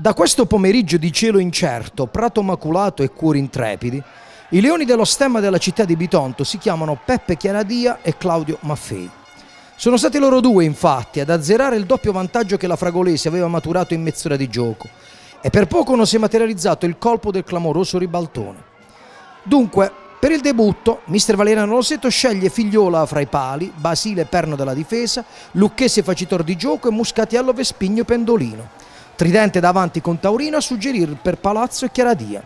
Da questo pomeriggio di cielo incerto, prato maculato e cuori intrepidi, i leoni dello stemma della città di Bitonto si chiamano Peppe Chianadia e Claudio Maffei. Sono stati loro due, infatti, ad azzerare il doppio vantaggio che la Fragolese aveva maturato in mezz'ora di gioco e per poco non si è materializzato il colpo del clamoroso ribaltone. Dunque, per il debutto, mister Valeriano Roseto sceglie Figliola fra i pali, Basile perno della difesa, Lucchese facitor di gioco e Muscatiello Vespigno pendolino. Tridente davanti con Taurino a suggerire per Palazzo e Chiaradia.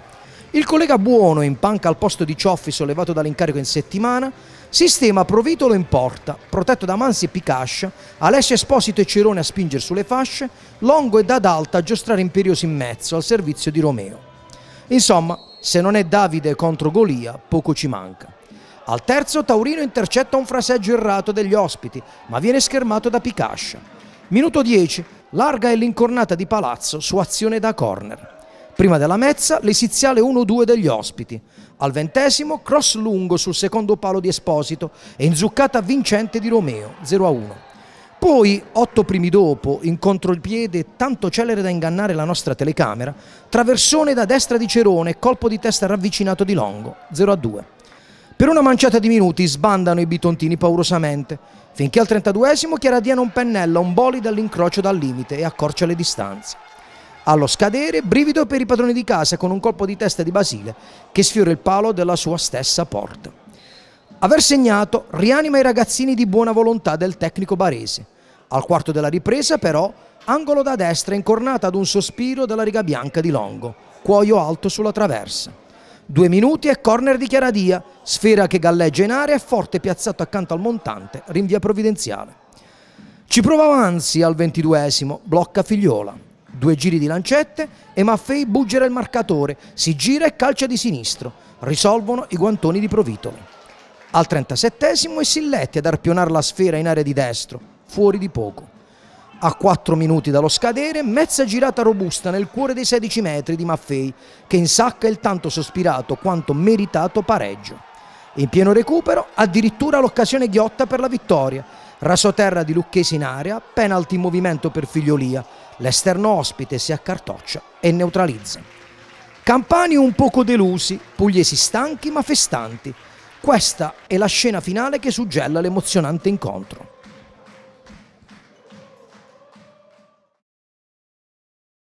Il collega Buono, in panca al posto di Cioffi sollevato dall'incarico in settimana, sistema Provitolo in porta, protetto da Mansi e Picascia, Alessio Esposito e Cerone a spingere sulle fasce, Longo e Dadalta a giostrare imperiosi in mezzo al servizio di Romeo. Insomma, se non è Davide contro Golia, poco ci manca. Al terzo Taurino intercetta un fraseggio errato degli ospiti, ma viene schermato da Picascia. Minuto 10, Larga è l'incornata di Palazzo su azione da corner. Prima della mezza l'esiziale 1-2 degli ospiti. Al ventesimo cross lungo sul secondo palo di Esposito e inzuccata vincente di Romeo 0-1. Poi, otto primi dopo, in contropiede tanto celere da ingannare la nostra telecamera, traversone da destra di Cerone e colpo di testa ravvicinato di Longo 0-2. Per una manciata di minuti sbandano i bitontini paurosamente, finché al 32esimo Chiara Diana un pennello, un boli dall'incrocio dal limite e accorcia le distanze. Allo scadere, brivido per i padroni di casa con un colpo di testa di Basile che sfiora il palo della sua stessa porta. Aver segnato rianima i ragazzini di buona volontà del tecnico barese. Al quarto della ripresa, però, angolo da destra incornata ad un sospiro della riga bianca di Longo, cuoio alto sulla traversa. Due minuti e corner di Chiaradia, sfera che galleggia in area e forte piazzato accanto al montante, rinvia provvidenziale. Ci prova Avanzi al ventiduesimo, blocca Figliola. Due giri di lancette e Maffei buggera il marcatore, si gira e calcia di sinistro. Risolvono i guantoni di Provitoli. Al trentasettesimo e Silletti ad arpionare la sfera in area di destro, fuori di poco. A 4 minuti dallo scadere, mezza girata robusta nel cuore dei 16 metri di Maffei, che insacca il tanto sospirato quanto meritato pareggio. In pieno recupero, addirittura l'occasione ghiotta per la vittoria. Rasoterra di Lucchesi in area, penalti in movimento per Figliolia. L'esterno ospite si accartoccia e neutralizza. Campani un poco delusi, pugliesi stanchi ma festanti. Questa è la scena finale che suggella l'emozionante incontro.